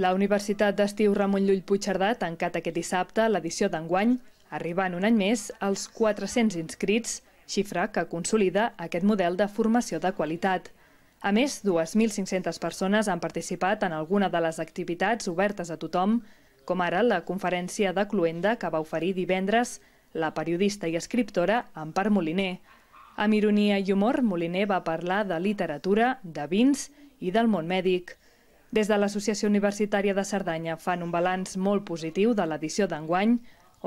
La Universitat d'Estiu Ramon Llull Puigcerdà ha tancat aquest dissabte l'edició d'enguany, arribant un any més als 400 inscrits, xifra que consolida aquest model de formació de qualitat. A més, 2.500 persones han participat en alguna de les activitats obertes a tothom, com ara la conferència de Cluenda que va oferir divendres la periodista i escriptora Ampar Moliner. Amb ironia i humor, Moliner va parlar de literatura, de vins i del món mèdic. Des de l'Associació Universitària de Cerdanya fan un balanç molt positiu de l'edició d'enguany,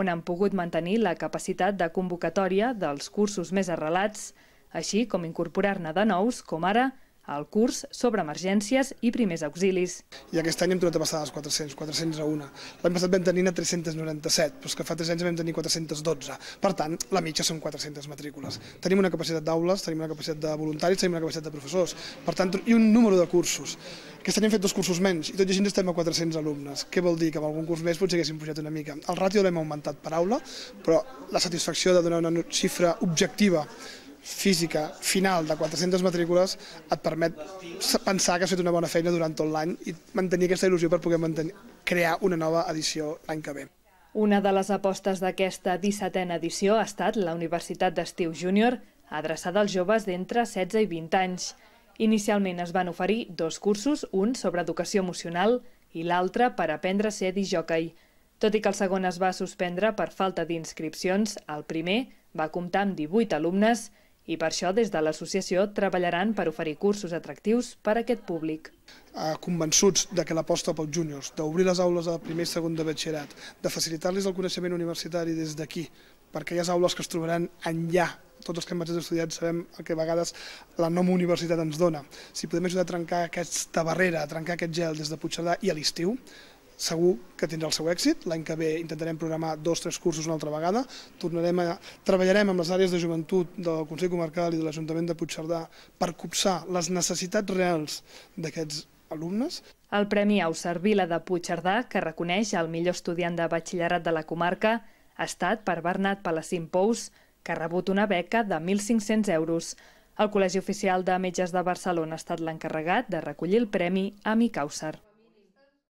on han pogut mantenir la capacitat de convocatòria dels cursos més arrelats, així com incorporar-ne de nous, com ara al curs sobre emergències i primers auxilis. I aquest any hem tornat a passar dels 400, 400 a 1. L'any passat vam tenir 397, però és que fa 3 anys vam tenir 412. Per tant, la mitja són 400 matrícules. Tenim una capacitat d'aules, tenim una capacitat de voluntaris, tenim una capacitat de professors, per tant, i un número de cursos. Aquest any hem fet dos cursos menys, i tot i així estem a 400 alumnes. Què vol dir? Que amb algun curs més potser haguéssim pujat una mica. El ràtio l'hem augmentat per aula, però la satisfacció de donar una xifra objectiva física final de 400 matrícules et permet pensar que has fet una bona feina durant tot l'any i mantenir aquesta il·lusió per poder mantenir, crear una nova edició l'any que ve. Una de les apostes d'aquesta 17a edició ha estat la Universitat d'Estiu Júnior, adreçada als joves d'entre 16 i 20 anys. Inicialment es van oferir dos cursos, un sobre educació emocional i l'altre per aprendre a ser disjòquei. Tot i que el segon es va suspendre per falta d'inscripcions, el primer va comptar amb 18 alumnes i per això, des de l'associació, treballaran per oferir cursos atractius per a aquest públic. Convençuts de que l'aposta pels júniors, d'obrir les aules de primer i segon de batxillerat, de facilitar-los el coneixement universitari des d'aquí, perquè hi ha aules que es trobaran enllà tots els que hem estudiat sabem el que a vegades la nom universitat ens dona. Si podem ajudar a trencar aquesta barrera, a trencar aquest gel des de Puigcerdà i a l'estiu, segur que tindrà el seu èxit. L'any que ve intentarem programar dos o tres cursos una altra vegada. Tornarem a, treballarem amb les àrees de joventut del Consell Comarcal i de l'Ajuntament de Puigcerdà per copsar les necessitats reals d'aquests alumnes. El Premi Auser Vila de Puigcerdà, que reconeix el millor estudiant de batxillerat de la comarca, ha estat per Bernat Palacín Pous, que ha rebut una beca de 1.500 euros. El Col·legi Oficial de Metges de Barcelona ha estat l'encarregat de recollir el premi a Micàuser.